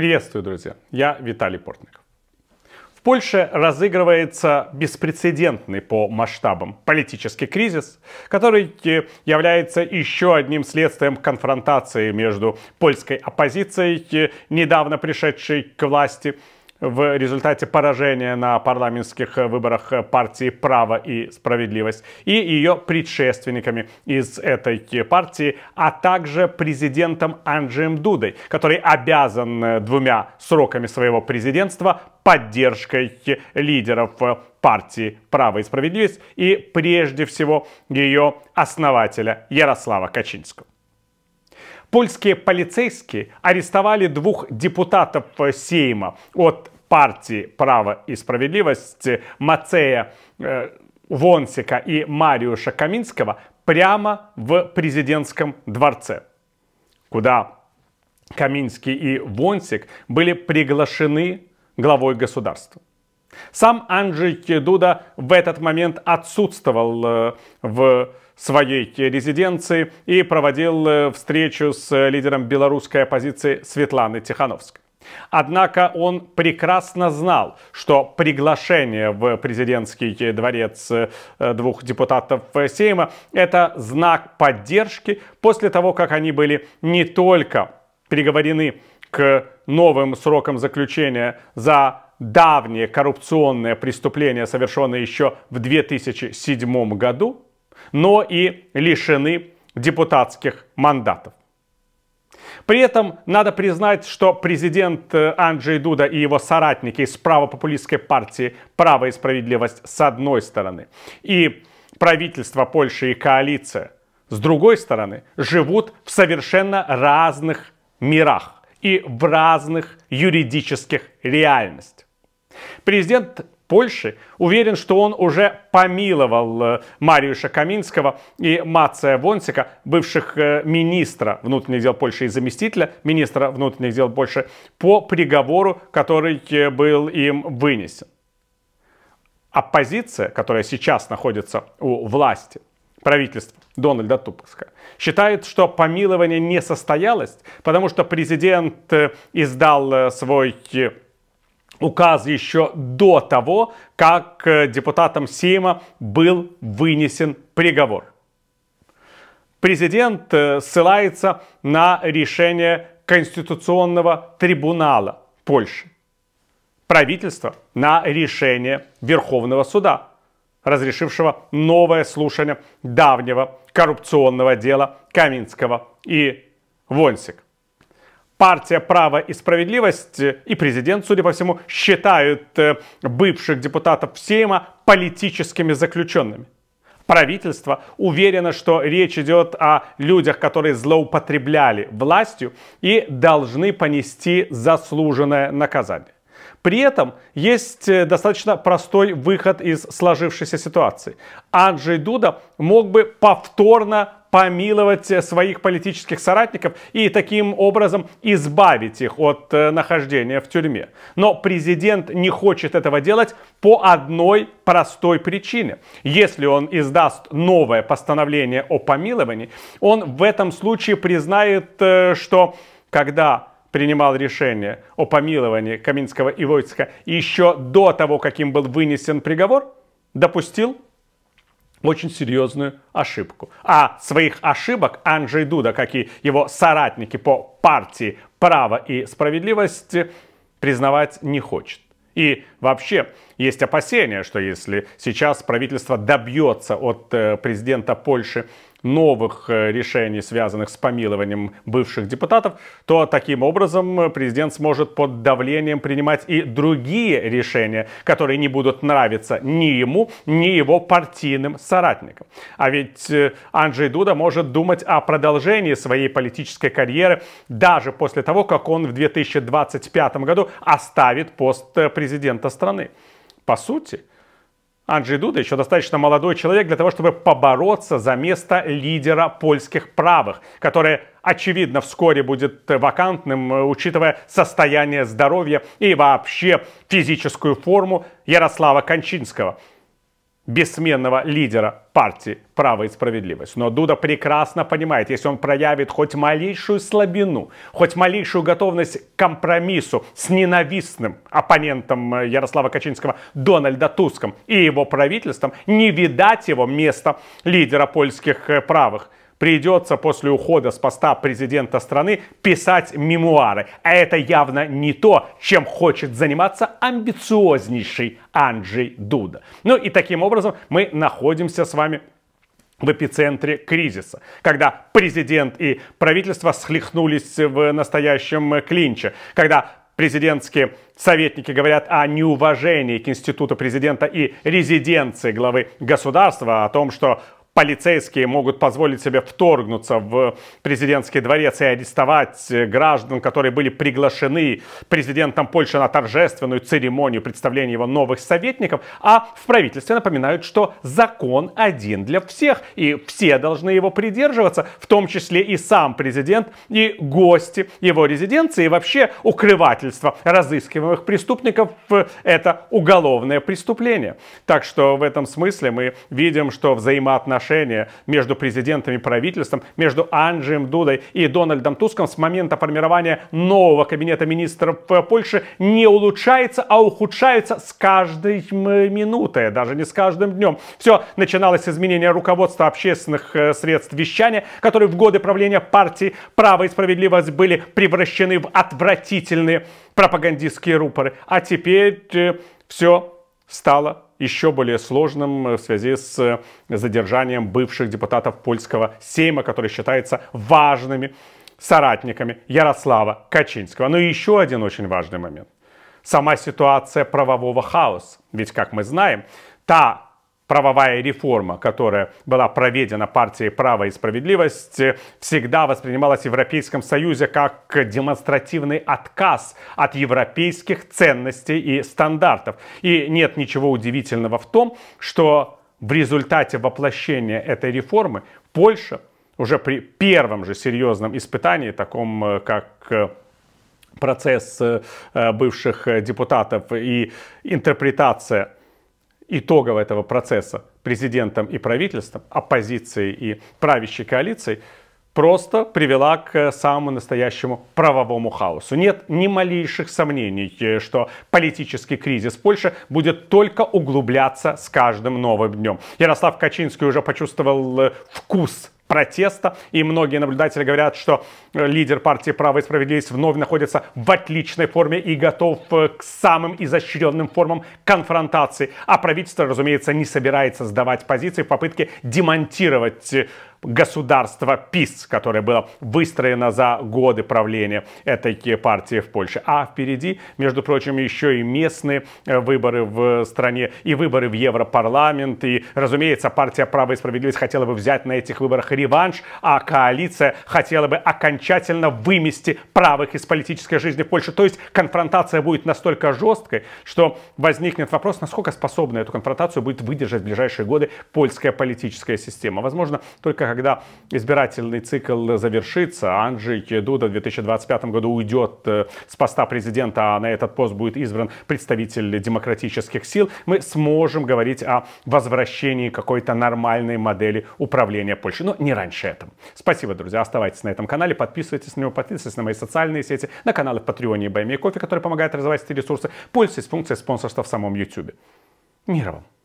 Приветствую, друзья! Я Виталий Портников. В Польше разыгрывается беспрецедентный по масштабам политический кризис, который э, является еще одним следствием конфронтации между польской оппозицией, э, недавно пришедшей к власти, в результате поражения на парламентских э, выборах э, партии «Право и справедливость» и ее предшественниками из этой партии, а также президентом Анджием Дудой, который обязан э, двумя сроками своего президентства поддержкой лидеров партии «Право и справедливость» и прежде всего ее основателя Ярослава Качинского. Польские полицейские арестовали двух депутатов Сейма от партии «Право и справедливость» Мацея э, Вонсика и Мариуша Каминского прямо в президентском дворце, куда Каминский и Вонсик были приглашены главой государства. Сам Анджей Дуда в этот момент отсутствовал э, в своей резиденции и проводил э, встречу с лидером белорусской оппозиции Светланой Тихановской. Однако он прекрасно знал, что приглашение в президентский дворец э, двух депутатов Сейма – это знак поддержки после того, как они были не только переговорены к новым срокам заключения за давнее коррупционное преступление, совершенное еще в 2007 году, но и лишены депутатских мандатов. При этом надо признать, что президент э, Анджей Дуда и его соратники из правопопулистской партии «Право и справедливость» с одной стороны и правительство Польши и коалиция с другой стороны живут в совершенно разных мирах и в разных юридических реальностях. Президент Польши, уверен, что он уже помиловал э, Мариуша Каминского и Мация Вонсика, бывших э, министра внутренних дел Польши и заместителя министра внутренних дел Польши, по приговору, который э, был им вынесен. Оппозиция, которая сейчас находится у власти, правительство Дональда Тупаска, считает, что помилование не состоялось, потому что президент издал свой указ еще до того, как э, депутатам Сейма был вынесен приговор. Президент э, ссылается на решение Конституционного трибунала Польши. Правительство на решение Верховного суда, разрешившего новое слушание давнего коррупционного дела Каминского и Вонсик партия «Право и справедливость» и президент, судя по всему, считают э, бывших депутатов Сейма политическими заключенными. Правительство уверено, что речь идет о людях, которые злоупотребляли властью и должны понести заслуженное наказание. При этом есть э, достаточно простой выход из сложившейся ситуации. Анджей Дуда мог бы повторно помиловать своих политических соратников и таким образом избавить их от э, нахождения в тюрьме. Но президент не хочет этого делать по одной простой причине. Если он издаст новое постановление о помиловании, он в этом случае признает, э, что когда принимал решение о помиловании Каминского и Войцка еще до того, каким был вынесен приговор, допустил очень серьезную ошибку. А своих ошибок Анджей Дуда, как и его соратники по партии «Право и справедливость» признавать не хочет. И вообще, есть опасения, что если сейчас правительство добьется от э, президента Польши новых э, решений, связанных с помилованием бывших депутатов, то таким образом э, президент сможет под давлением принимать и другие решения, которые не будут нравиться ни ему, ни его партийным соратникам. А ведь Анджей Дуда может думать о продолжении своей политической карьеры даже после того, как он в 2025 году оставит пост президента страны по сути, Анджей Дуда еще достаточно молодой человек для того, чтобы побороться за место лидера польских правых, которое, очевидно, вскоре будет вакантным, э, учитывая состояние здоровья и вообще физическую форму Ярослава Кончинского бессменного лидера партии «Право и справедливость». Но Дуда прекрасно понимает, если он проявит хоть малейшую слабину, хоть малейшую готовность к компромиссу с ненавистным оппонентом э, Ярослава Качинского Дональда Туском и его правительством, не видать его места лидера польских э, правых – придется после ухода с поста президента страны писать мемуары. А это явно не то, чем хочет заниматься амбициознейший Анджей Дуда. Ну и таким образом мы находимся с вами в эпицентре кризиса, когда президент и правительство схлихнулись в настоящем клинче, когда президентские советники говорят о неуважении к институту президента и резиденции главы государства, о том, что полицейские могут позволить себе вторгнуться в президентский дворец и арестовать э, граждан, которые были приглашены президентом Польши на торжественную церемонию представления его новых советников, а в правительстве напоминают, что закон один для всех, и все должны его придерживаться, в том числе и сам президент, и гости его резиденции, и вообще укрывательство разыскиваемых преступников – это уголовное преступление. Так что в этом смысле мы видим, что взаимоотношения отношения между президентами и правительством, между Анджием Дудой и Дональдом Туском с момента формирования нового кабинета министров Польши не улучшается, а ухудшается с каждой минутой, даже не с каждым днем. Все начиналось с изменения руководства общественных э, средств вещания, которые в годы правления партии «Право и справедливость» были превращены в отвратительные пропагандистские рупоры. А теперь э, все стало еще более сложным э, в связи с э, задержанием бывших депутатов польского Сейма, которые считаются важными соратниками Ярослава Качинского. Но еще один очень важный момент. Сама ситуация правового хаоса. Ведь, как мы знаем, та правовая реформа, которая была проведена партией «Право и справедливость», всегда воспринималась в Европейском Союзе как демонстративный отказ от европейских ценностей и стандартов. И нет ничего удивительного в том, что в результате воплощения этой реформы Польша уже при первом же серьезном испытании, таком э, как э, процесс э, бывших депутатов и интерпретация итогов этого процесса президентом и правительством, оппозицией и правящей коалицией, просто привела к самому настоящему правовому хаосу. Нет ни малейших сомнений, э, что политический кризис Польши будет только углубляться с каждым новым днем. Ярослав Качинский уже почувствовал э, вкус протеста. И многие наблюдатели говорят, что э, лидер партии «Право и справедливость» вновь находится в отличной форме и готов э, к самым изощренным формам конфронтации. А правительство, разумеется, не собирается сдавать позиции в попытке демонтировать э, государство ПИС, которое было выстроено за годы правления этой партии в Польше. А впереди, между прочим, еще и местные выборы в стране, и выборы в Европарламент. И, разумеется, партия «Право и справедливость» хотела бы взять на этих выборах реванш, а коалиция хотела бы окончательно вымести правых из политической жизни Польши. То есть конфронтация будет настолько жесткой, что возникнет вопрос, насколько способна эту конфронтацию будет выдержать в ближайшие годы польская политическая система. Возможно, только когда избирательный цикл завершится, Анджей Дуда в 2025 году уйдет э, с поста президента, а на этот пост будет избран представитель демократических сил, мы сможем говорить о возвращении какой-то нормальной модели управления Польшей. Но не не раньше этом. Спасибо, друзья. Оставайтесь на этом канале, подписывайтесь на него, подписывайтесь на мои социальные сети, на каналы в Патреоне и Баймей Кофе, которые помогают развивать эти ресурсы. Пользуйтесь функцией спонсорства в самом YouTube. Мира вам!